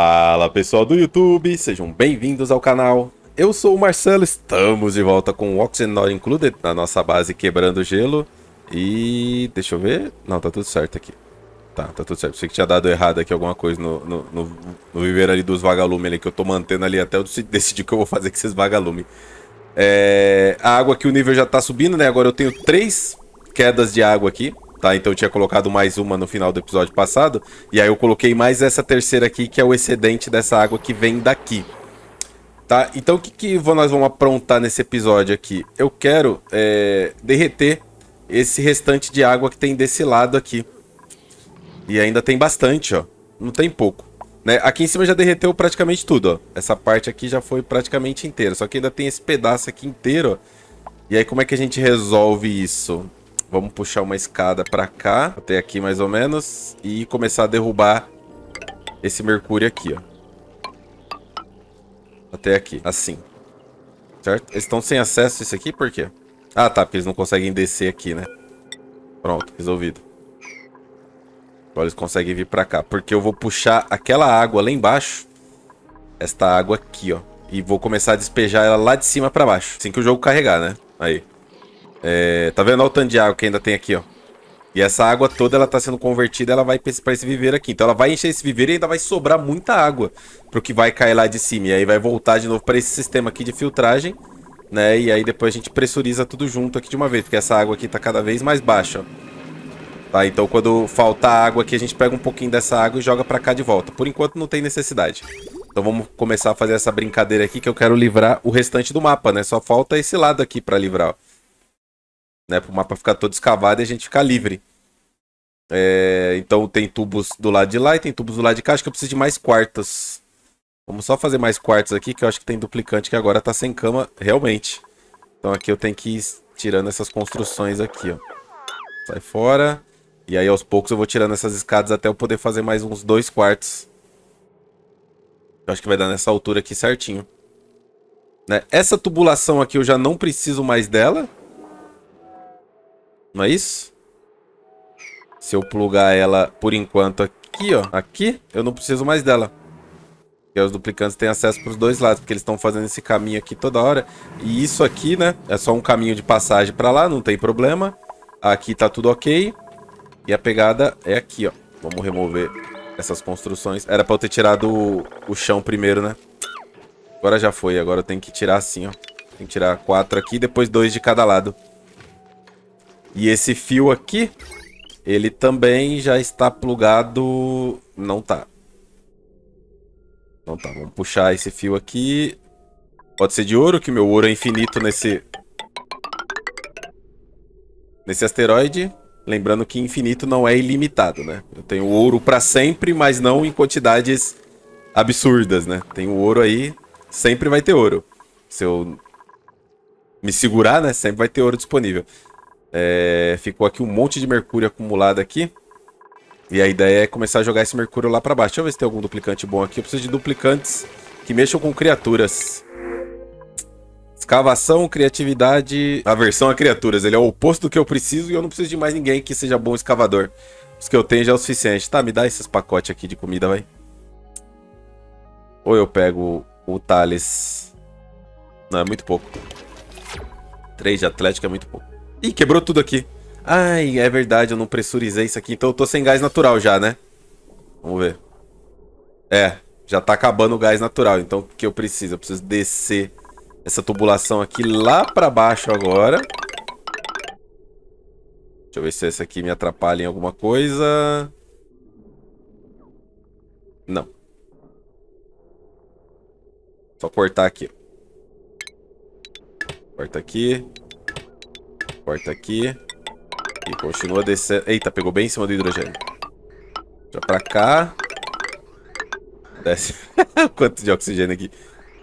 Fala pessoal do YouTube, sejam bem-vindos ao canal. Eu sou o Marcelo, estamos de volta com o Not Included na nossa base quebrando gelo. E deixa eu ver, não, tá tudo certo aqui. Tá, tá tudo certo. Sei que tinha dado errado aqui alguma coisa no, no, no, no viver ali dos vagalumes ali, que eu tô mantendo ali até eu decidir o que eu vou fazer com esses vagalumes. É, a água aqui, o nível já tá subindo, né? Agora eu tenho três quedas de água aqui tá? Então eu tinha colocado mais uma no final do episódio passado, e aí eu coloquei mais essa terceira aqui, que é o excedente dessa água que vem daqui. Tá? Então o que, que nós vamos aprontar nesse episódio aqui? Eu quero é, derreter esse restante de água que tem desse lado aqui. E ainda tem bastante, ó. Não tem pouco. Né? Aqui em cima já derreteu praticamente tudo, ó. Essa parte aqui já foi praticamente inteira. Só que ainda tem esse pedaço aqui inteiro, ó. E aí como é que a gente resolve isso? Vamos puxar uma escada para cá, até aqui mais ou menos, e começar a derrubar esse mercúrio aqui, ó. Até aqui, assim. Certo? Eles estão sem acesso a isso aqui, por quê? Ah, tá, porque eles não conseguem descer aqui, né? Pronto, resolvido. Agora eles conseguem vir pra cá. Porque eu vou puxar aquela água lá embaixo. Esta água aqui, ó. E vou começar a despejar ela lá de cima pra baixo. Assim que o jogo carregar, né? Aí. É, tá vendo? o tanto de água que ainda tem aqui, ó. E essa água toda, ela tá sendo convertida, ela vai para esse viveiro aqui. Então ela vai encher esse viveiro e ainda vai sobrar muita água pro que vai cair lá de cima. E aí vai voltar de novo para esse sistema aqui de filtragem, né? E aí depois a gente pressuriza tudo junto aqui de uma vez, porque essa água aqui tá cada vez mais baixa, ó. Tá, então quando faltar água aqui, a gente pega um pouquinho dessa água e joga pra cá de volta. Por enquanto não tem necessidade. Então vamos começar a fazer essa brincadeira aqui que eu quero livrar o restante do mapa, né? Só falta esse lado aqui pra livrar, ó né? Para o mapa ficar todo escavado e a gente ficar livre. É, então tem tubos do lado de lá e tem tubos do lado de cá. Acho que eu preciso de mais quartas. Vamos só fazer mais quartos aqui, que eu acho que tem duplicante que agora tá sem cama, realmente. Então aqui eu tenho que ir tirando essas construções aqui, ó. Sai fora. E aí aos poucos eu vou tirando essas escadas até eu poder fazer mais uns dois quartos. Eu acho que vai dar nessa altura aqui certinho. Né? Essa tubulação aqui eu já não preciso mais dela. Não é isso? Se eu plugar ela por enquanto aqui, ó. Aqui, eu não preciso mais dela. Porque os duplicantes têm acesso para os dois lados. Porque eles estão fazendo esse caminho aqui toda hora. E isso aqui, né? É só um caminho de passagem para lá. Não tem problema. Aqui tá tudo ok. E a pegada é aqui, ó. Vamos remover essas construções. Era pra eu ter tirado o, o chão primeiro, né? Agora já foi. Agora eu tenho que tirar assim, ó. Tem que tirar quatro aqui e depois dois de cada lado. E esse fio aqui, ele também já está plugado... Não tá. Então tá, vamos puxar esse fio aqui. Pode ser de ouro, que meu ouro é infinito nesse... Nesse asteroide. Lembrando que infinito não é ilimitado, né? Eu tenho ouro para sempre, mas não em quantidades absurdas, né? Tenho ouro aí, sempre vai ter ouro. Se eu me segurar, né? Sempre vai ter ouro disponível. É, ficou aqui um monte de mercúrio acumulado aqui. E a ideia é começar a jogar esse mercúrio lá pra baixo. Deixa eu ver se tem algum duplicante bom aqui. Eu preciso de duplicantes que mexam com criaturas. Escavação, criatividade, aversão a criaturas. Ele é o oposto do que eu preciso e eu não preciso de mais ninguém que seja bom escavador. Os que eu tenho já é o suficiente. Tá, me dá esses pacotes aqui de comida, vai. Ou eu pego o Thales. Não, é muito pouco. três de Atlético é muito pouco. Ih, quebrou tudo aqui. Ai, é verdade, eu não pressurizei isso aqui, então eu tô sem gás natural já, né? Vamos ver. É, já tá acabando o gás natural, então o que eu preciso? Eu preciso descer essa tubulação aqui lá pra baixo agora. Deixa eu ver se essa aqui me atrapalha em alguma coisa. Não. Só cortar aqui. Corta aqui. Corta aqui. E continua descendo. Eita, pegou bem em cima do hidrogênio. Já pra cá. Desce. Quanto de oxigênio aqui.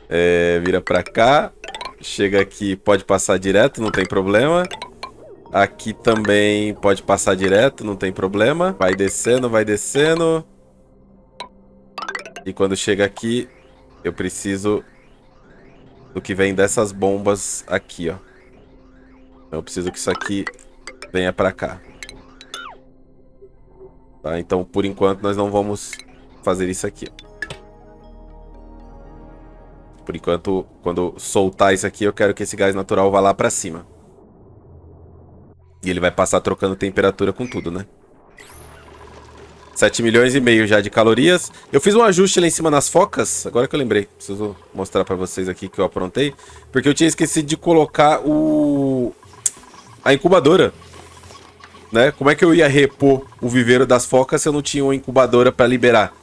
É, vira pra cá. Chega aqui, pode passar direto, não tem problema. Aqui também pode passar direto, não tem problema. Vai descendo, vai descendo. E quando chega aqui, eu preciso do que vem dessas bombas aqui, ó. Eu preciso que isso aqui venha pra cá. Tá, então por enquanto nós não vamos fazer isso aqui. Por enquanto, quando soltar isso aqui, eu quero que esse gás natural vá lá pra cima. E ele vai passar trocando temperatura com tudo, né? 7 milhões e meio já de calorias. Eu fiz um ajuste lá em cima nas focas, agora que eu lembrei. Preciso mostrar pra vocês aqui que eu aprontei. Porque eu tinha esquecido de colocar o, a incubadora. Né? Como é que eu ia repor o viveiro das focas se eu não tinha uma incubadora para liberar?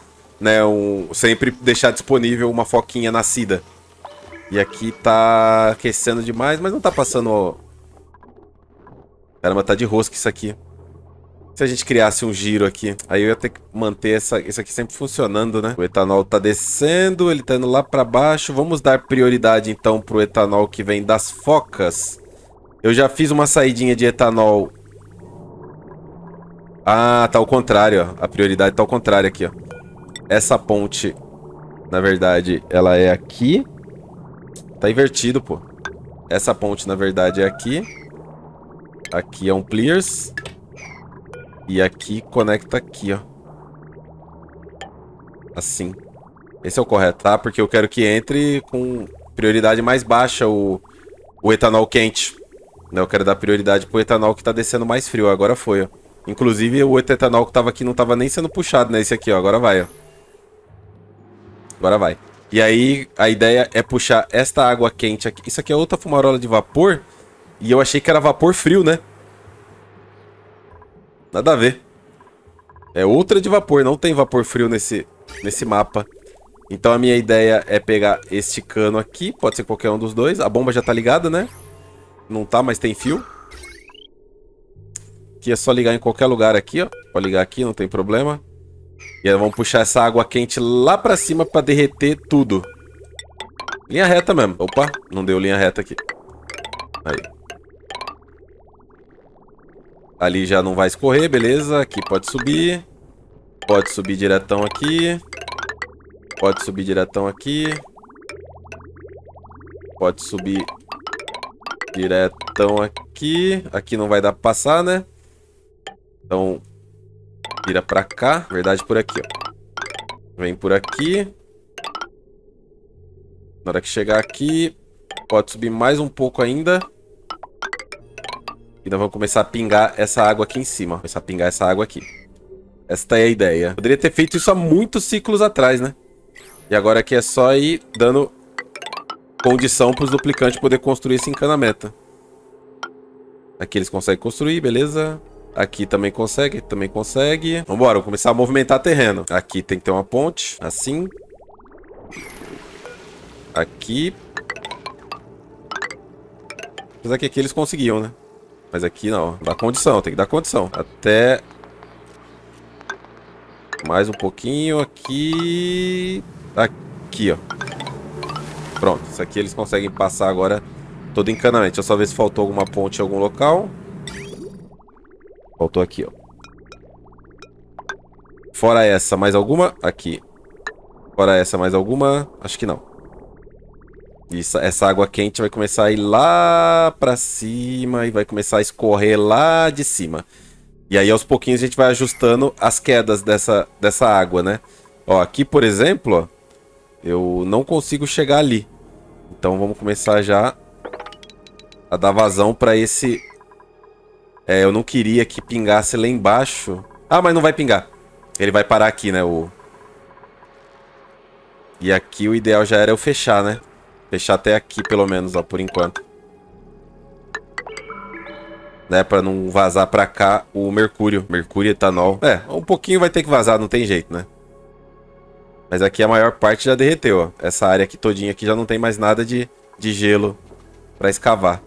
Né? Um, sempre deixar disponível uma foquinha nascida. E aqui tá aquecendo demais, mas não tá passando... Caramba, tá de rosca isso aqui. Se a gente criasse um giro aqui, aí eu ia ter que manter essa, isso aqui sempre funcionando, né? O etanol tá descendo, ele tá indo lá pra baixo. Vamos dar prioridade, então, pro etanol que vem das focas. Eu já fiz uma saidinha de etanol. Ah, tá ao contrário, ó. A prioridade tá ao contrário aqui, ó. Essa ponte, na verdade, ela é aqui. Tá invertido, pô. Essa ponte, na verdade, é aqui. Aqui é um pliers. E aqui conecta aqui, ó. Assim. Esse é o correto, tá? Porque eu quero que entre com prioridade mais baixa o, o etanol quente. Né? Eu quero dar prioridade pro etanol que tá descendo mais frio. Agora foi, ó. Inclusive, o etanol que tava aqui não tava nem sendo puxado, né? Esse aqui, ó. Agora vai, ó. Agora vai. E aí, a ideia é puxar esta água quente aqui. Isso aqui é outra fumarola de vapor. E eu achei que era vapor frio, né? Nada a ver. É outra de vapor. Não tem vapor frio nesse, nesse mapa. Então a minha ideia é pegar este cano aqui. Pode ser qualquer um dos dois. A bomba já tá ligada, né? Não tá, mas tem fio. Que é só ligar em qualquer lugar aqui, ó. Pode ligar aqui, não tem problema. E aí vamos puxar essa água quente lá pra cima pra derreter tudo. Linha reta mesmo. Opa, não deu linha reta aqui. Aí. Ali já não vai escorrer, beleza. Aqui pode subir. Pode subir diretão aqui. Pode subir diretão aqui. Pode subir Diretão aqui. Aqui não vai dar pra passar, né? Então, vira pra cá. Verdade, por aqui, ó. Vem por aqui. Na hora que chegar aqui, pode subir mais um pouco ainda. E nós vamos começar a pingar essa água aqui em cima. Começar a pingar essa água aqui. Esta é a ideia. Poderia ter feito isso há muitos ciclos atrás, né? E agora aqui é só ir dando condição para os duplicantes poder construir esse encanamento. Aqui eles conseguem construir, beleza? Aqui também consegue, também consegue. Vambora, vou começar a movimentar terreno. Aqui tem que ter uma ponte, assim. Aqui. Apesar que aqui eles conseguiam, né? Mas aqui não. Dá condição, tem que dar condição. Até... Mais um pouquinho aqui... Aqui, ó. Pronto, isso aqui eles conseguem passar agora todo encanamento. Deixa eu só ver se faltou alguma ponte em algum local. Faltou aqui, ó. Fora essa, mais alguma? Aqui. Fora essa, mais alguma? Acho que não. Isso, essa água quente vai começar a ir lá pra cima e vai começar a escorrer lá de cima. E aí, aos pouquinhos, a gente vai ajustando as quedas dessa, dessa água, né? Ó, aqui, por exemplo, ó, eu não consigo chegar ali. Então vamos começar já a dar vazão para esse... É, eu não queria que pingasse lá embaixo. Ah, mas não vai pingar. Ele vai parar aqui, né? O... E aqui o ideal já era eu fechar, né? Fechar até aqui, pelo menos, ó, por enquanto. Né, pra não vazar pra cá o mercúrio. Mercúrio, etanol. É, um pouquinho vai ter que vazar, não tem jeito, né? Mas aqui a maior parte já derreteu, ó. Essa área aqui todinha aqui já não tem mais nada de, de gelo para escavar.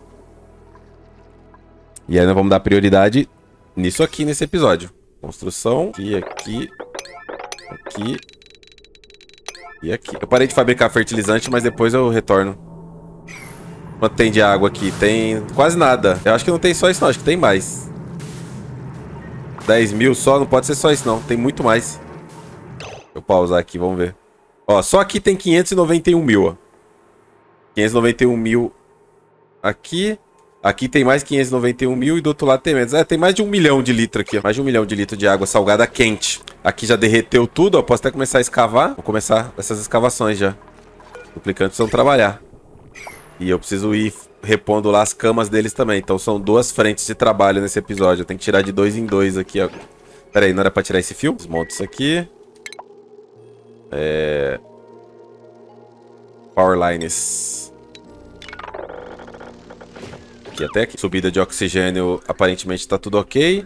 E aí nós vamos dar prioridade nisso aqui, nesse episódio. Construção, e aqui, aqui e aqui. Eu parei de fabricar fertilizante, mas depois eu retorno. Quanto tem de água aqui? Tem quase nada. Eu acho que não tem só isso não, acho que tem mais. 10 mil só, não pode ser só isso não, tem muito mais eu pausar aqui, vamos ver. Ó, só aqui tem 591 mil, ó. 591 mil aqui. Aqui tem mais 591 mil e do outro lado tem menos. É, tem mais de um milhão de litro aqui. Ó. Mais de um milhão de litro de água salgada quente. Aqui já derreteu tudo, ó. Posso até começar a escavar. Vou começar essas escavações já. Os duplicantes precisam trabalhar. E eu preciso ir repondo lá as camas deles também. Então são duas frentes de trabalho nesse episódio. Eu tenho que tirar de dois em dois aqui, ó. Pera aí, não era pra tirar esse fio? Desmonto isso aqui. É... Powerlines. Aqui até aqui. Subida de oxigênio aparentemente está tudo ok.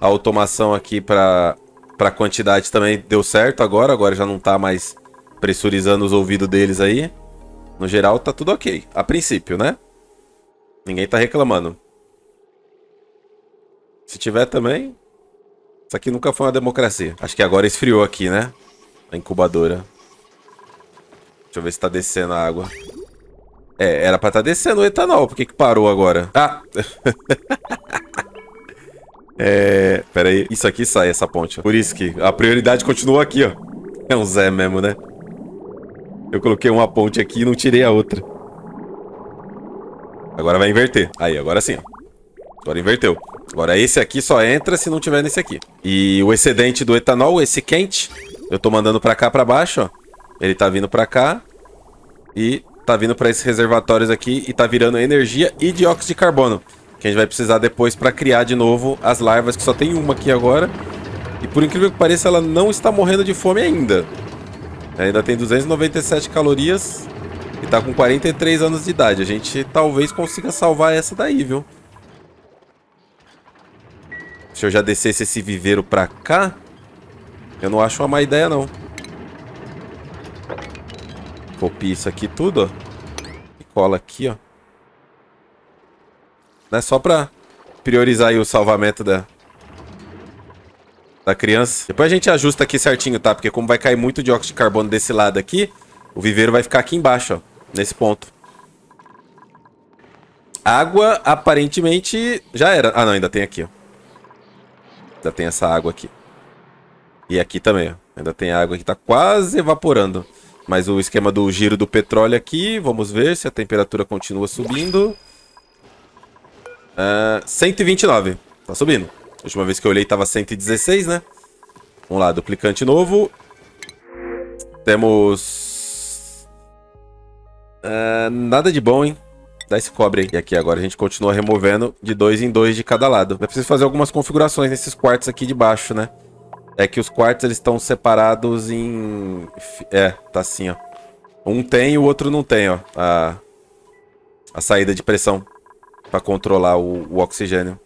A automação aqui para para quantidade também deu certo agora. Agora já não está mais pressurizando os ouvidos deles aí. No geral tá tudo ok. A princípio, né? Ninguém tá reclamando. Se tiver também... Isso aqui nunca foi uma democracia. Acho que agora esfriou aqui, né? A incubadora. Deixa eu ver se tá descendo a água. É, era pra tá descendo o etanol. Por que que parou agora? Ah! é... Pera aí. Isso aqui sai, essa ponte. Por isso que a prioridade continua aqui, ó. É um Zé mesmo, né? Eu coloquei uma ponte aqui e não tirei a outra. Agora vai inverter. Aí, agora sim, ó. Agora inverteu. Agora esse aqui só entra se não tiver nesse aqui. E o excedente do etanol, esse quente, eu tô mandando pra cá, pra baixo, ó. Ele tá vindo pra cá. E tá vindo pra esses reservatórios aqui e tá virando energia e dióxido de carbono. Que a gente vai precisar depois pra criar de novo as larvas, que só tem uma aqui agora. E por incrível que pareça, ela não está morrendo de fome ainda. Ainda tem 297 calorias e tá com 43 anos de idade. A gente talvez consiga salvar essa daí, viu? Se eu já descer esse viveiro pra cá... Eu não acho uma má ideia, não. Copia isso aqui tudo, ó. E cola aqui, ó. Não é só pra priorizar aí o salvamento da... Da criança. Depois a gente ajusta aqui certinho, tá? Porque como vai cair muito dióxido de carbono desse lado aqui, o viveiro vai ficar aqui embaixo, ó. Nesse ponto. Água, aparentemente, já era. Ah, não, ainda tem aqui, ó. Ainda tem essa água aqui. E aqui também, ó. Ainda tem água que tá quase evaporando. Mas o esquema do giro do petróleo aqui, vamos ver se a temperatura continua subindo. Uh, ah, 129, tá subindo. A última vez que eu olhei tava 116, né? Vamos lá, duplicante novo. Temos... Uh, nada de bom, hein? Dá esse cobre aí. E aqui agora a gente continua removendo de dois em dois de cada lado. Eu preciso fazer algumas configurações nesses quartos aqui de baixo, né? É que os quartos eles estão separados em. É, tá assim, ó. Um tem, o outro não tem, ó. A, a saída de pressão. para controlar o, o, oxigênio.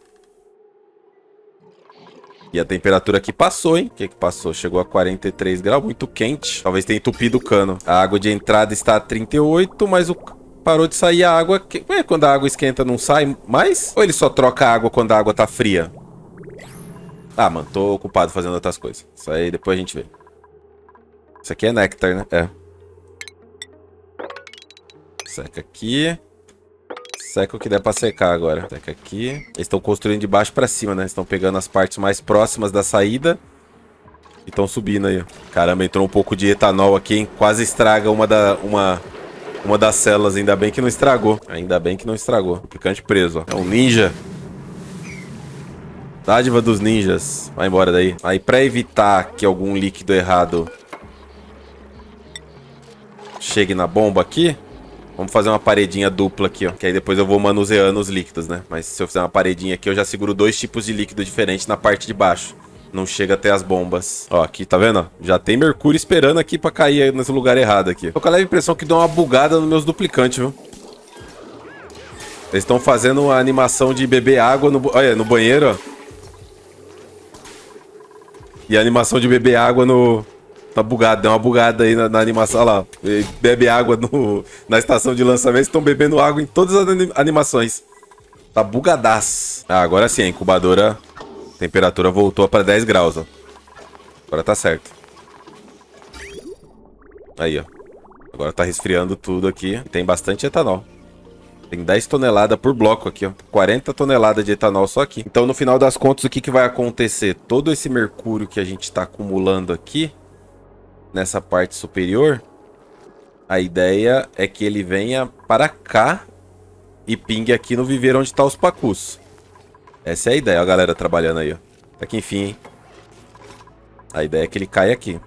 E a temperatura aqui passou, hein? O que, que passou? Chegou a 43 graus, muito quente. Talvez tenha entupido o cano. A água de entrada está a 38, mas o parou de sair a água. Ué, quando a água esquenta não sai mais? Ou ele só troca a água quando a água tá fria? Ah, mano, tô ocupado fazendo outras coisas. Isso aí depois a gente vê. Isso aqui é néctar, né? É. Seca aqui. Seca o que der pra secar agora. Seca aqui. Eles estão construindo de baixo pra cima, né? Estão pegando as partes mais próximas da saída. E estão subindo aí. Caramba, entrou um pouco de etanol aqui, hein? Quase estraga uma, da, uma, uma das células. Ainda bem que não estragou. Ainda bem que não estragou. Picante preso, ó. É um ninja. Dádiva dos ninjas. Vai embora daí. Aí, pra evitar que algum líquido errado chegue na bomba aqui, vamos fazer uma paredinha dupla aqui, ó. Que aí depois eu vou manuseando os líquidos, né? Mas se eu fizer uma paredinha aqui, eu já seguro dois tipos de líquido diferentes na parte de baixo. Não chega até as bombas. Ó, aqui, tá vendo? Já tem mercúrio esperando aqui pra cair nesse lugar errado aqui. Tô com a leve impressão que deu uma bugada nos meus duplicantes, viu? Eles estão fazendo a animação de beber água no, olha, no banheiro, ó. E a animação de beber água no. Tá bugado, deu uma bugada aí na, na animação. Olha lá, bebe água no, na estação de lançamento. Estão bebendo água em todas as animações. Tá bugadaço. Ah, agora sim, a incubadora. A temperatura voltou para 10 graus, ó. Agora tá certo. Aí, ó. Agora tá resfriando tudo aqui. Tem bastante etanol. Tem 10 toneladas por bloco aqui, ó. 40 toneladas de etanol só aqui. Então, no final das contas, o que, que vai acontecer? Todo esse mercúrio que a gente está acumulando aqui, nessa parte superior, a ideia é que ele venha para cá e pingue aqui no viveiro onde está os pacus. Essa é a ideia, ó, a galera trabalhando aí, ó. Até que enfim, hein? A ideia é que ele caia aqui.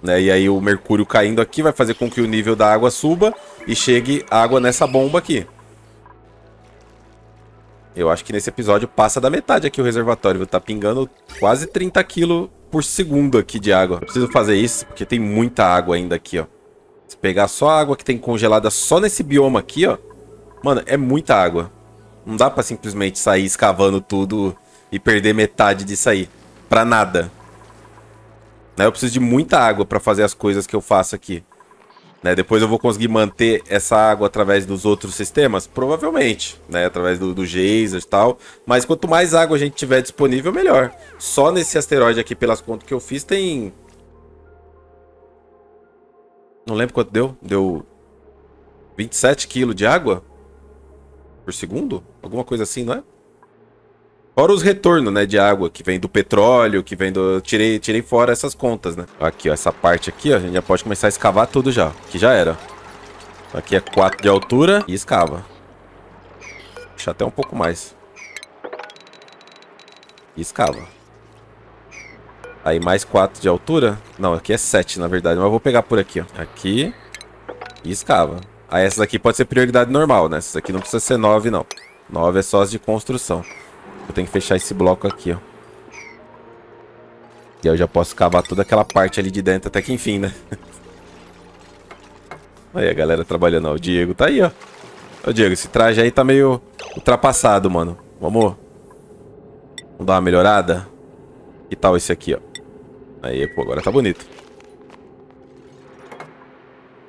Né? E aí o mercúrio caindo aqui vai fazer com que o nível da água suba e chegue água nessa bomba aqui. Eu acho que nesse episódio passa da metade aqui o reservatório. Tá pingando quase 30 quilos por segundo aqui de água. Eu preciso fazer isso, porque tem muita água ainda aqui, ó. Se pegar só a água que tem congelada só nesse bioma aqui, ó. Mano, é muita água. Não dá pra simplesmente sair escavando tudo e perder metade disso aí. Pra nada. Eu preciso de muita água pra fazer as coisas que eu faço aqui. Né? Depois eu vou conseguir manter essa água através dos outros sistemas? Provavelmente, né? Através do, do geyser e tal. Mas quanto mais água a gente tiver disponível, melhor. Só nesse asteroide aqui, pelas contas que eu fiz, tem... Não lembro quanto deu. Deu 27 kg de água por segundo? Alguma coisa assim, não é? Fora os retornos, né, de água, que vem do petróleo, que vem do... Tirei, tirei fora essas contas, né? Aqui, ó, essa parte aqui, ó, a gente já pode começar a escavar tudo já. Que já era. Aqui é 4 de altura e escava. Deixa até um pouco mais. E escava. Aí mais 4 de altura. Não, aqui é 7, na verdade. Mas eu vou pegar por aqui, ó. Aqui. E escava. Aí essas aqui pode ser prioridade normal, né? Essas aqui não precisa ser 9, não. 9 é só as de construção. Eu tenho que fechar esse bloco aqui, ó. E aí eu já posso cavar toda aquela parte ali de dentro até que enfim, né? Aí a galera trabalhando, ó. O Diego tá aí, ó. Ô, Diego, esse traje aí tá meio ultrapassado, mano. Vamos... Vamos dar uma melhorada? Que tal esse aqui, ó? Aí, pô, agora tá bonito.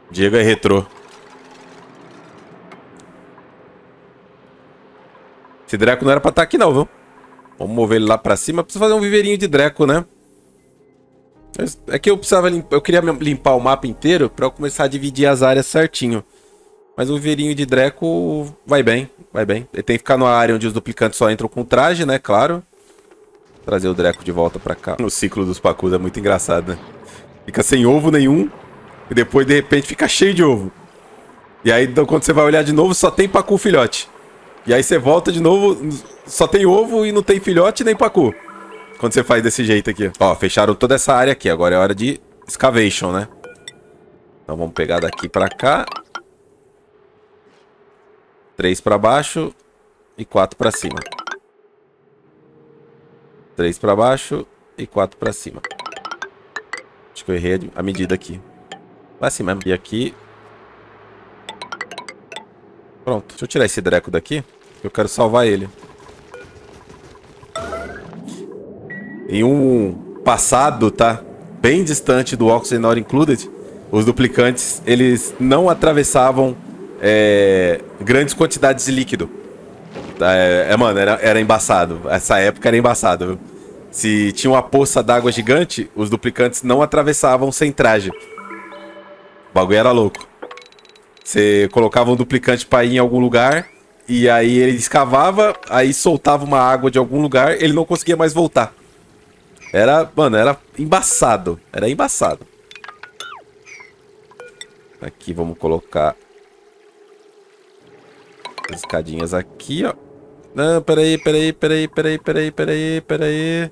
Diego é retrô. Esse Dreco não era pra estar tá aqui não, viu? Vamos mover ele lá pra cima. Preciso fazer um viveirinho de Dreco, né? É que eu precisava limpar, eu queria limpar o mapa inteiro para eu começar a dividir as áreas certinho. Mas o viveirinho de Dreco vai bem, vai bem. Ele tem que ficar numa área onde os duplicantes só entram com traje, né? Claro. Trazer o Dreco de volta para cá. O ciclo dos Pacus é muito engraçado, né? Fica sem ovo nenhum e depois de repente fica cheio de ovo. E aí então, quando você vai olhar de novo só tem Pacu filhote. E aí você volta de novo, só tem ovo e não tem filhote nem pacu. Quando você faz desse jeito aqui. Ó, fecharam toda essa área aqui. Agora é hora de excavation, né? Então vamos pegar daqui pra cá. Três pra baixo e quatro pra cima. Três pra baixo e quatro pra cima. Acho que eu errei a medida aqui. Vai assim mesmo. E aqui Pronto. Deixa eu tirar esse Dreco daqui. Eu quero salvar ele. Em um passado, tá? Bem distante do Oxygen Not Included, os duplicantes, eles não atravessavam é, grandes quantidades de líquido. Tá, é, é, mano, era, era embaçado. Essa época era embaçado, viu? Se tinha uma poça d'água gigante, os duplicantes não atravessavam sem traje. O bagulho era louco. Você colocava um duplicante para ir em algum lugar, e aí ele escavava, aí soltava uma água de algum lugar, ele não conseguia mais voltar. Era, mano, era embaçado. Era embaçado. Aqui vamos colocar as escadinhas aqui, ó. Não, peraí, peraí, peraí, peraí, peraí, peraí, peraí.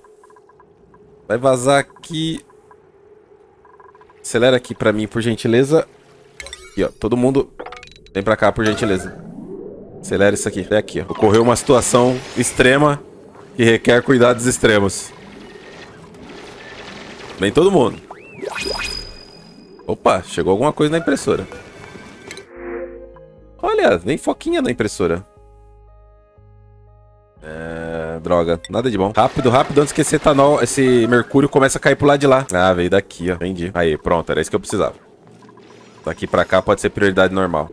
Vai vazar aqui. Acelera aqui pra mim, por gentileza. Aqui, ó. Todo mundo vem pra cá, por gentileza. Acelera isso aqui. Até aqui, ó. Ocorreu uma situação extrema que requer cuidados extremos. Vem todo mundo. Opa, chegou alguma coisa na impressora. Olha, nem foquinha na impressora. É, droga, nada de bom. Rápido, rápido, antes que esse etanol, esse mercúrio comece a cair pro lado de lá. Ah, veio daqui, ó. Entendi. Aí, pronto, era isso que eu precisava. Daqui pra cá pode ser prioridade normal.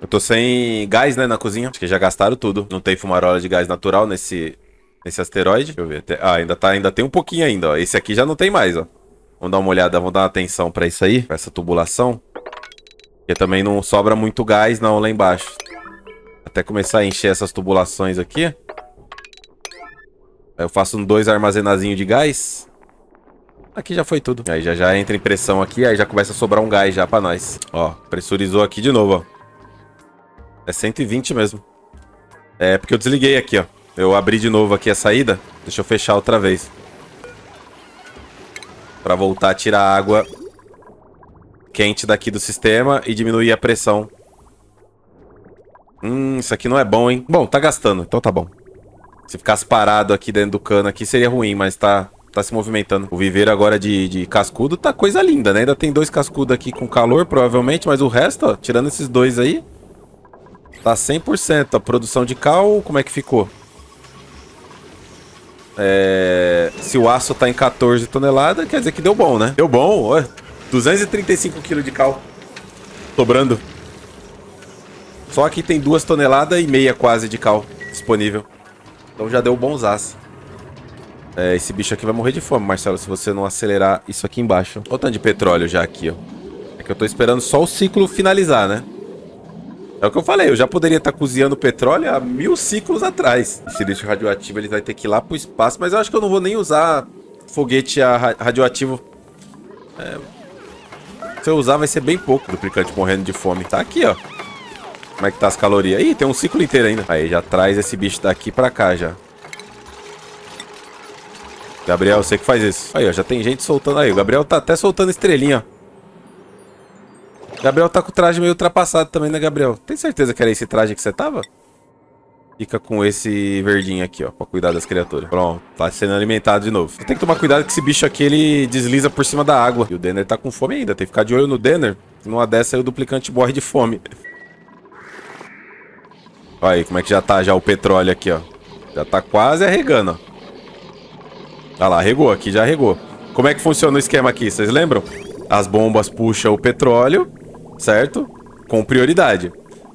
Eu tô sem gás, né, na cozinha. Acho que já gastaram tudo. Não tem fumarola de gás natural nesse, nesse asteroide. Deixa eu ver. Ah, ainda, tá, ainda tem um pouquinho ainda, ó. Esse aqui já não tem mais, ó. Vamos dar uma olhada, vamos dar uma atenção pra isso aí. Pra essa tubulação. Porque também não sobra muito gás, não, lá embaixo. Até começar a encher essas tubulações aqui. Aí eu faço um dois armazenazinho de gás. Aqui já foi tudo. Aí já já entra em pressão aqui, aí já começa a sobrar um gás já pra nós. Ó, pressurizou aqui de novo, ó. É 120 mesmo. É porque eu desliguei aqui, ó. Eu abri de novo aqui a saída. Deixa eu fechar outra vez. Pra voltar a tirar a água quente daqui do sistema e diminuir a pressão. Hum, isso aqui não é bom, hein? Bom, tá gastando, então tá bom. Se ficasse parado aqui dentro do cano aqui seria ruim, mas tá tá se movimentando. O viveiro agora de, de cascudo tá coisa linda, né? Ainda tem dois cascudos aqui com calor, provavelmente, mas o resto, ó, tirando esses dois aí, tá 100%. A produção de cal, como é que ficou? É... Se o aço tá em 14 toneladas, quer dizer que deu bom, né? Deu bom, ó. 235 kg de cal. Sobrando. Só aqui tem 2 toneladas e meia quase de cal disponível. Então já deu bons aços é, esse bicho aqui vai morrer de fome, Marcelo, se você não acelerar isso aqui embaixo. Olha o tanto de petróleo já aqui, ó. É que eu tô esperando só o ciclo finalizar, né? É o que eu falei, eu já poderia estar tá cozinhando petróleo há mil ciclos atrás. Esse lixo radioativo ele vai ter que ir lá pro espaço, mas eu acho que eu não vou nem usar foguete ra radioativo. É... Se eu usar vai ser bem pouco, duplicante morrendo de fome. Tá aqui, ó. Como é que tá as calorias? Ih, tem um ciclo inteiro ainda. Aí, já traz esse bicho daqui pra cá, já. Gabriel, você que faz isso. Aí, ó, já tem gente soltando aí. O Gabriel tá até soltando estrelinha. Gabriel tá com o traje meio ultrapassado também, né, Gabriel? Tem certeza que era esse traje que você tava? Fica com esse verdinho aqui, ó, pra cuidar das criaturas. Pronto, tá sendo alimentado de novo. Tem que tomar cuidado que esse bicho aqui, ele desliza por cima da água. E o Denner tá com fome ainda, tem que ficar de olho no Denner. Numa dessa aí o duplicante morre de fome. Olha aí como é que já tá já o petróleo aqui, ó. Já tá quase arregando, ó. Olha tá lá, regou aqui, já regou. Como é que funciona o esquema aqui, vocês lembram? As bombas puxam o petróleo, certo? Com prioridade.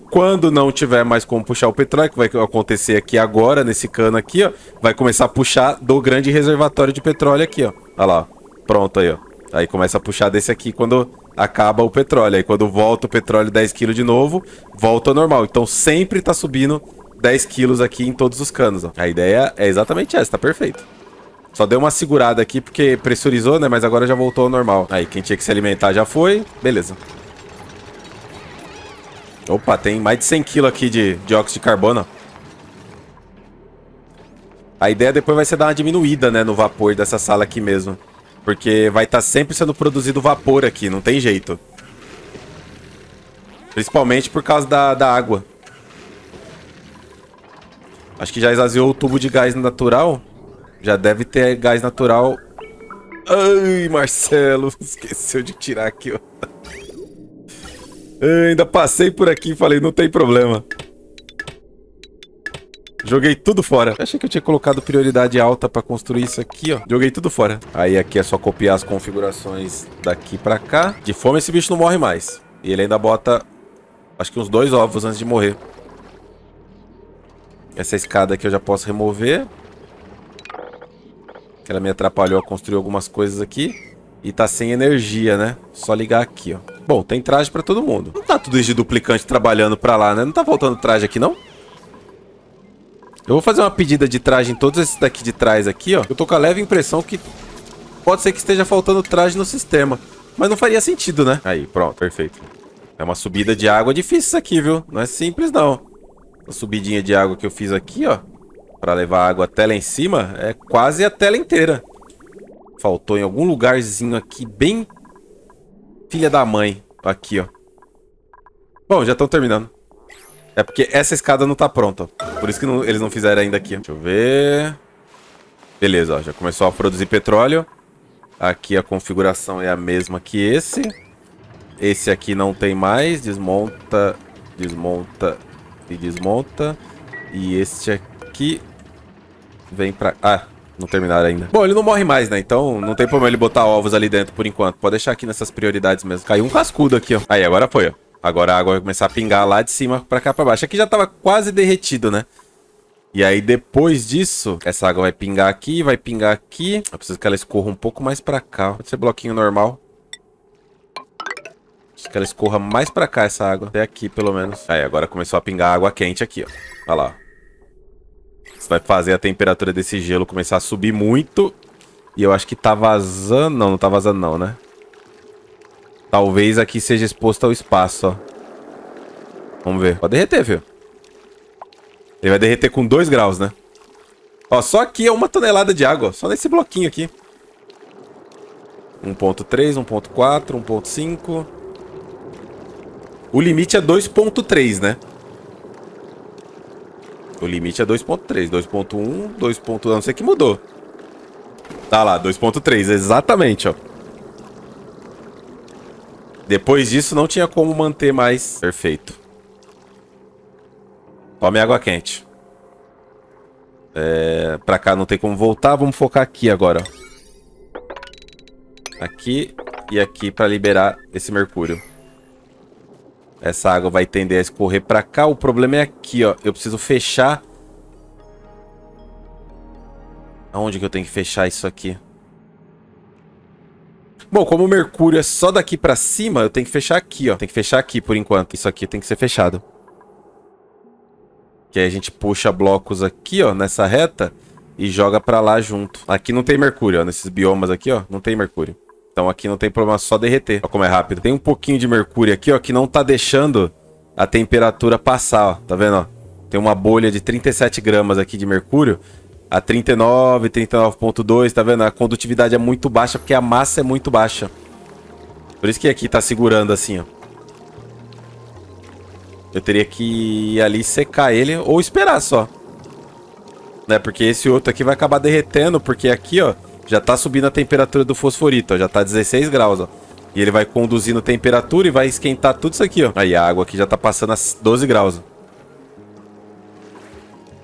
Quando não tiver mais como puxar o petróleo, que vai acontecer aqui agora, nesse cano aqui, ó, vai começar a puxar do grande reservatório de petróleo aqui, ó. Olha lá, ó. pronto aí, ó. Aí começa a puxar desse aqui quando acaba o petróleo. Aí quando volta o petróleo 10 kg de novo, volta ao normal. Então sempre tá subindo 10 kg aqui em todos os canos. Ó. A ideia é exatamente essa, tá perfeito. Só deu uma segurada aqui porque pressurizou, né? Mas agora já voltou ao normal. Aí, quem tinha que se alimentar já foi. Beleza. Opa, tem mais de 100 kg aqui de dióxido de carbono. A ideia depois vai ser dar uma diminuída, né, no vapor dessa sala aqui mesmo. Porque vai estar tá sempre sendo produzido vapor aqui, não tem jeito. Principalmente por causa da, da água. Acho que já esvaziou o tubo de gás natural. Já deve ter gás natural. Ai, Marcelo, esqueceu de tirar aqui, ó. ainda passei por aqui e falei, não tem problema. Joguei tudo fora. achei que eu tinha colocado prioridade alta pra construir isso aqui, ó. Joguei tudo fora. Aí aqui é só copiar as configurações daqui pra cá. De fome esse bicho não morre mais. E ele ainda bota, acho que uns dois ovos antes de morrer. Essa escada aqui eu já posso remover. Que ela me atrapalhou a construir algumas coisas aqui. E tá sem energia, né? Só ligar aqui, ó. Bom, tem traje pra todo mundo. Não tá tudo isso de duplicante trabalhando pra lá, né? Não tá faltando traje aqui, não? Eu vou fazer uma pedida de traje em todos esses daqui de trás aqui, ó. Eu tô com a leve impressão que pode ser que esteja faltando traje no sistema. Mas não faria sentido, né? Aí, pronto, perfeito. É uma subida de água difícil isso aqui, viu? Não é simples, não. A subidinha de água que eu fiz aqui, ó para levar água até lá em cima, é quase a tela inteira. Faltou em algum lugarzinho aqui, bem filha da mãe. Aqui, ó. Bom, já estão terminando. É porque essa escada não está pronta. Por isso que não, eles não fizeram ainda aqui. Deixa eu ver... Beleza, ó, já começou a produzir petróleo. Aqui a configuração é a mesma que esse. Esse aqui não tem mais. Desmonta, desmonta e desmonta. E este aqui Vem pra... Ah, não terminaram ainda. Bom, ele não morre mais, né? Então não tem problema ele botar ovos ali dentro por enquanto. Pode deixar aqui nessas prioridades mesmo. Caiu um cascudo aqui, ó. Aí, agora foi, ó. Agora a água vai começar a pingar lá de cima pra cá pra baixo. Aqui já tava quase derretido, né? E aí depois disso, essa água vai pingar aqui, vai pingar aqui. Eu preciso que ela escorra um pouco mais pra cá. Pode ser bloquinho normal. Preciso que ela escorra mais pra cá essa água. Até aqui, pelo menos. Aí, agora começou a pingar água quente aqui, ó. Olha lá, ó vai fazer a temperatura desse gelo começar a subir muito. E eu acho que tá vazando. Não, não tá vazando não, né? Talvez aqui seja exposto ao espaço, ó. Vamos ver. Pode derreter, viu? Ele vai derreter com 2 graus, né? Ó, só aqui é uma tonelada de água. Só nesse bloquinho aqui. 1.3, 1.4, 1.5. O limite é 2.3, né? O limite é 2.3. 2.1, 2. A não sei que mudou. Tá lá, 2.3, exatamente, ó. Depois disso não tinha como manter mais. Perfeito. Tome água quente. É, pra cá não tem como voltar, vamos focar aqui agora. Aqui e aqui pra liberar esse mercúrio. Essa água vai tender a escorrer para cá. O problema é aqui, ó. Eu preciso fechar. Aonde que eu tenho que fechar isso aqui? Bom, como o mercúrio é só daqui para cima, eu tenho que fechar aqui, ó. Tem que fechar aqui por enquanto. Isso aqui tem que ser fechado. Que aí a gente puxa blocos aqui, ó, nessa reta e joga para lá junto. Aqui não tem mercúrio, ó. Nesses biomas aqui, ó, não tem mercúrio. Então aqui não tem problema, só derreter. Olha como é rápido. Tem um pouquinho de mercúrio aqui, ó, que não tá deixando a temperatura passar, ó. Tá vendo, ó? Tem uma bolha de 37 gramas aqui de mercúrio a 39, 39.2, tá vendo? A condutividade é muito baixa porque a massa é muito baixa. Por isso que aqui tá segurando assim, ó. Eu teria que ir ali secar ele ou esperar só. Né? Porque esse outro aqui vai acabar derretendo, porque aqui, ó, já tá subindo a temperatura do fosforito, ó. Já tá 16 graus, ó. E ele vai conduzindo temperatura e vai esquentar tudo isso aqui, ó. Aí a água aqui já tá passando a 12 graus.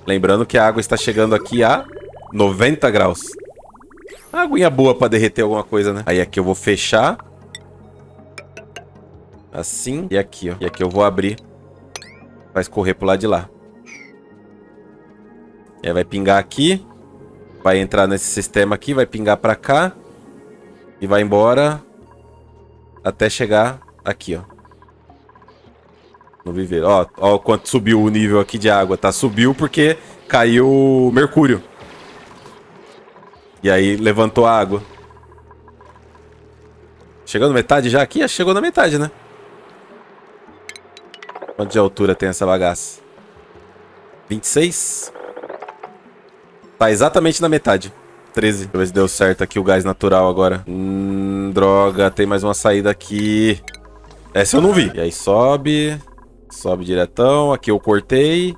Lembrando que a água está chegando aqui a 90 graus. Água aguinha boa pra derreter alguma coisa, né? Aí aqui eu vou fechar. Assim. E aqui, ó. E aqui eu vou abrir. Vai escorrer pro lado de lá. E aí vai pingar aqui. Vai entrar nesse sistema aqui, vai pingar pra cá. E vai embora. Até chegar aqui, ó. No viveiro. Ó, ó quanto subiu o nível aqui de água, tá? Subiu porque caiu o mercúrio. E aí levantou a água. Chegando metade já aqui? Chegou na metade, né? Quanto de altura tem essa bagaça? 26? Tá exatamente na metade. 13. Deixa eu ver se deu certo aqui o gás natural agora. Hum, droga, tem mais uma saída aqui. Essa eu não vi. E aí sobe. Sobe diretão. Aqui eu cortei.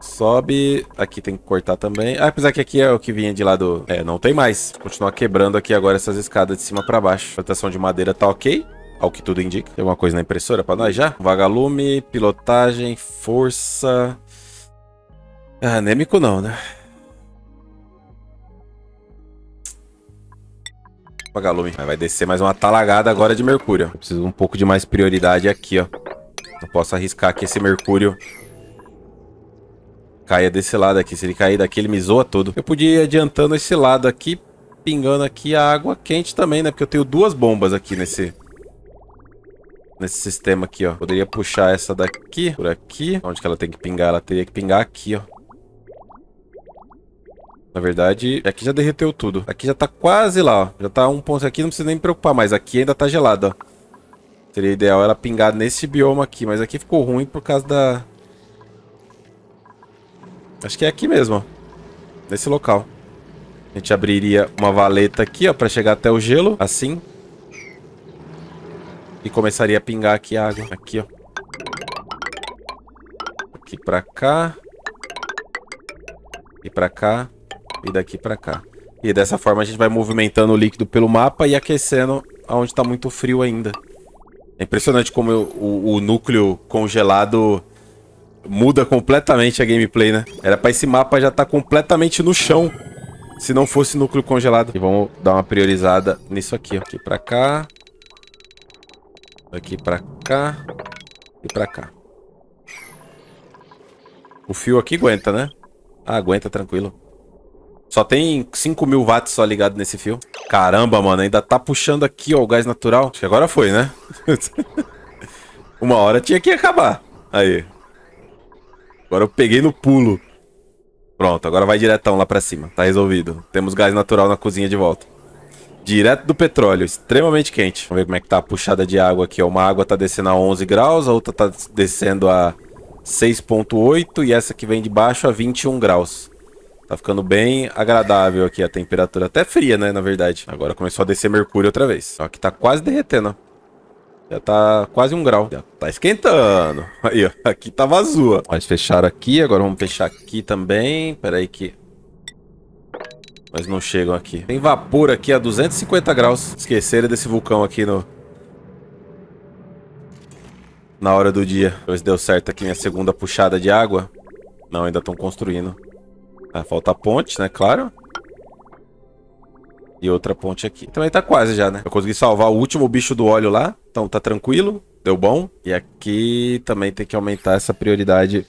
Sobe. Aqui tem que cortar também. Ah, apesar que aqui é o que vinha de lado É, não tem mais. Continuar quebrando aqui agora essas escadas de cima pra baixo. Proteção de madeira tá ok. Ao que tudo indica. Tem alguma coisa na impressora pra nós já? Vagalume, pilotagem, força... Ah, anêmico não, né? Vagalume. Vai descer mais uma talagada agora de mercúrio. preciso um pouco de mais prioridade aqui, ó. Não posso arriscar que esse mercúrio caia desse lado aqui. Se ele cair daqui, ele me zoa todo. Eu podia ir adiantando esse lado aqui, pingando aqui a água quente também, né? Porque eu tenho duas bombas aqui nesse... Nesse sistema aqui, ó. Poderia puxar essa daqui por aqui. Onde que ela tem que pingar? Ela teria que pingar aqui, ó. Na verdade, aqui já derreteu tudo. Aqui já tá quase lá, ó. Já tá um ponto aqui, não precisa nem me preocupar mais. Aqui ainda tá gelado, ó. Seria ideal ela pingar nesse bioma aqui, mas aqui ficou ruim por causa da... Acho que é aqui mesmo, ó. Nesse local. A gente abriria uma valeta aqui, ó, pra chegar até o gelo, assim. E começaria a pingar aqui a água. Aqui, ó. Aqui pra cá. E pra cá. E daqui pra cá. E dessa forma a gente vai movimentando o líquido pelo mapa e aquecendo aonde tá muito frio ainda. É impressionante como eu, o, o, núcleo congelado muda completamente a gameplay, né? Era pra esse mapa já tá completamente no chão se não fosse núcleo congelado. E vamos dar uma priorizada nisso aqui, Aqui pra cá. Aqui pra cá. E pra cá. O fio aqui aguenta, né? Ah, aguenta, tranquilo. Só tem 5 mil watts só ligado nesse fio. Caramba, mano, ainda tá puxando aqui, ó, o gás natural. Acho que agora foi, né? Uma hora tinha que acabar. Aí. Agora eu peguei no pulo. Pronto, agora vai diretão lá pra cima. Tá resolvido. Temos gás natural na cozinha de volta. Direto do petróleo, extremamente quente. Vamos ver como é que tá a puxada de água aqui, ó. Uma água tá descendo a 11 graus, a outra tá descendo a 6.8 e essa que vem de baixo a 21 graus. Tá ficando bem agradável aqui a temperatura. Até fria, né, na verdade. Agora começou a descer mercúrio outra vez. Aqui tá quase derretendo, ó. Já tá quase um grau. Já tá esquentando. Aí, ó. Aqui tá vazua Ó. fechar fecharam aqui. Agora vamos fechar aqui também. Pera aí que... Mas não chegam aqui. Tem vapor aqui a 250 graus. Esqueceram desse vulcão aqui no... Na hora do dia. Pois deu certo aqui minha segunda puxada de água. Não, ainda estão construindo. Ah, falta a ponte, né? Claro. E outra ponte aqui. Também tá quase já, né? Eu consegui salvar o último bicho do óleo lá. Então tá tranquilo. Deu bom. E aqui também tem que aumentar essa prioridade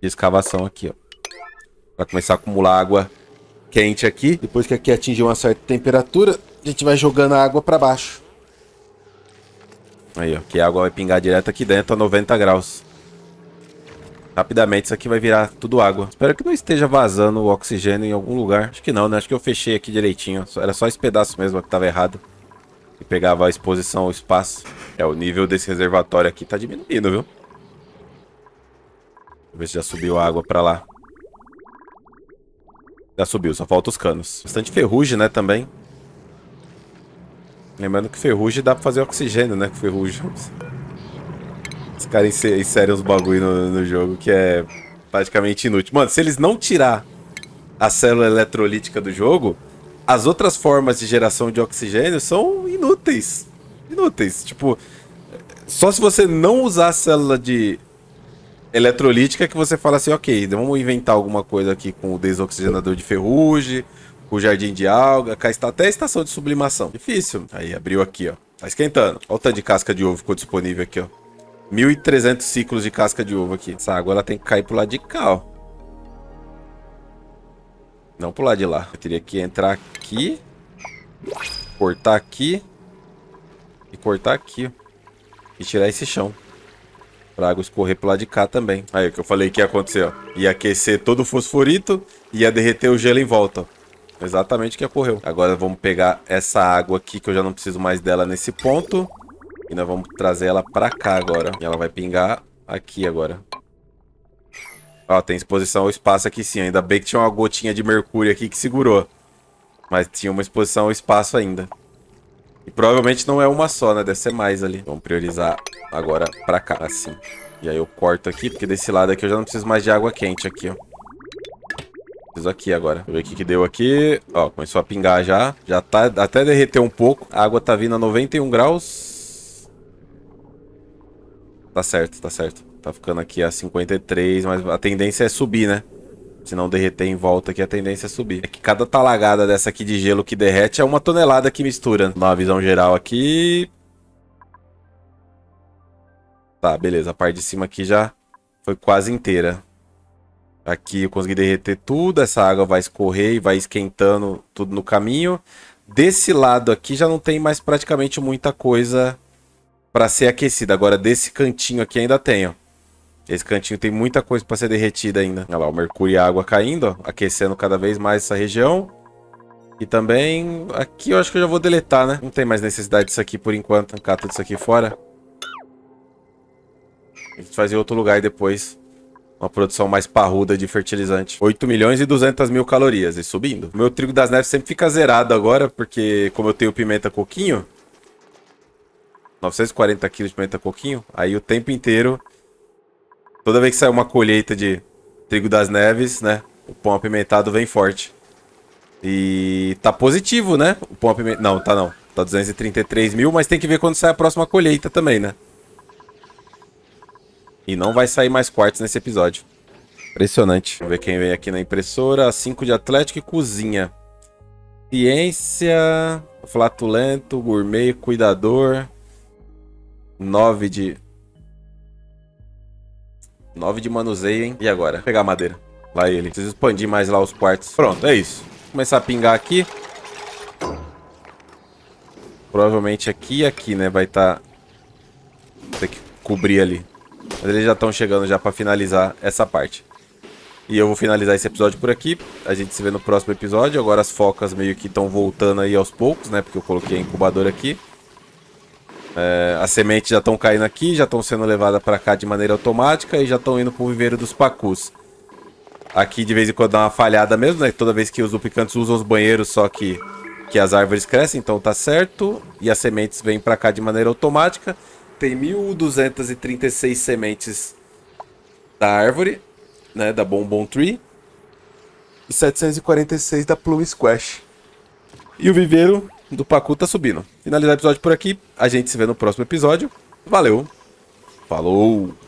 de escavação aqui, ó. Vai começar a acumular água quente aqui. Depois que aqui atingir uma certa temperatura, a gente vai jogando a água pra baixo. Aí, ó. Que a água vai pingar direto aqui dentro a 90 graus rapidamente. Isso aqui vai virar tudo água. Espero que não esteja vazando o oxigênio em algum lugar. Acho que não, né? Acho que eu fechei aqui direitinho. Era só esse pedaço mesmo que estava errado. E pegava a exposição ao espaço. É, o nível desse reservatório aqui tá diminuindo, viu? eu ver se já subiu a água para lá. Já subiu, só falta os canos. Bastante ferrugem, né, também. Lembrando que ferrugem dá para fazer oxigênio, né, com ferrugem. Os caras inserem uns bagulho no, no, jogo que é praticamente inútil. Mano, se eles não tirar a célula eletrolítica do jogo, as outras formas de geração de oxigênio são inúteis. Inúteis. Tipo, só se você não usar a célula de eletrolítica que você fala assim, ok, vamos inventar alguma coisa aqui com o desoxigenador de ferrugem, com o jardim de alga, cá está até a estação de sublimação. Difícil. Aí abriu aqui, ó. Tá esquentando. Olha o tanto de casca de ovo que ficou disponível aqui, ó. 1.300 ciclos de casca de ovo aqui. Essa água ela tem que cair pro lado de cá, ó. Não pro lado de lá. Eu teria que entrar aqui. Cortar aqui. E cortar aqui, ó. E tirar esse chão. Pra água escorrer pro lado de cá também. Aí, o que eu falei que ia acontecer, ó. Ia aquecer todo o fosforito. Ia derreter o gelo em volta, ó. Exatamente o que ocorreu. Agora vamos pegar essa água aqui, que eu já não preciso mais dela nesse ponto. E nós vamos trazer ela pra cá agora. E ela vai pingar aqui agora. Ó, tem exposição ao espaço aqui sim. Ainda bem que tinha uma gotinha de mercúrio aqui que segurou. Mas tinha uma exposição ao espaço ainda. E provavelmente não é uma só, né? Deve ser mais ali. Vamos priorizar agora pra cá, assim. E aí eu corto aqui, porque desse lado aqui eu já não preciso mais de água quente aqui, ó. Preciso aqui agora. Deixa eu ver o que, que deu aqui. Ó, começou a pingar já. Já tá até derreter um pouco. A água tá vindo a 91 graus tá certo, tá certo. Tá ficando aqui a 53, mas a tendência é subir, né? Se não derreter em volta aqui, a tendência é subir. É que cada talagada dessa aqui de gelo que derrete é uma tonelada que mistura. Na visão geral aqui... Tá, beleza. A parte de cima aqui já foi quase inteira. Aqui eu consegui derreter tudo. Essa água vai escorrer e vai esquentando tudo no caminho. Desse lado aqui já não tem mais praticamente muita coisa para ser aquecida. Agora, desse cantinho aqui ainda tem, ó. Esse cantinho tem muita coisa para ser derretida ainda. Olha lá, o mercúrio e a água caindo, ó, aquecendo cada vez mais essa região. E também, aqui eu acho que eu já vou deletar, né? Não tem mais necessidade disso aqui por enquanto, arrancar tudo isso aqui fora. A gente faz em outro lugar depois. Uma produção mais parruda de fertilizante. 8 milhões e 200 mil calorias e subindo. O meu trigo das neves sempre fica zerado agora, porque como eu tenho pimenta coquinho, 940 quilos de pimenta coquinho. Aí o tempo inteiro, toda vez que sai uma colheita de trigo das neves, né? O pão apimentado vem forte. E tá positivo, né? O pão apimentado... Não, tá não. Tá 233 mil, mas tem que ver quando sai a próxima colheita também, né? E não vai sair mais quartos nesse episódio. Impressionante. Vamos ver quem vem aqui na impressora. 5 de Atlético e Cozinha. Ciência, flatulento, gourmet, cuidador, 9 de... 9 de manuseio, hein? E agora? Vou pegar a madeira. Lá ele. Preciso expandir mais lá os quartos. Pronto, é isso. Vou começar a pingar aqui. Provavelmente aqui e aqui, né? Vai estar... Tá... Tem que cobrir ali. Mas eles já estão chegando já pra finalizar essa parte. E eu vou finalizar esse episódio por aqui. A gente se vê no próximo episódio. Agora as focas meio que estão voltando aí aos poucos, né? Porque eu coloquei a incubadora aqui. É, as sementes já estão caindo aqui, já estão sendo levadas para cá de maneira automática e já estão indo para o viveiro dos pacus. Aqui de vez em quando dá uma falhada mesmo, né? Toda vez que os duplicantes usam os banheiros, só que, que as árvores crescem, então tá certo. E as sementes vêm para cá de maneira automática. Tem 1.236 sementes da árvore, né? Da Bombom Tree. E 746 da Plum Squash. E o viveiro do Pacu tá subindo. Finalizar o episódio por aqui. A gente se vê no próximo episódio. Valeu. Falou.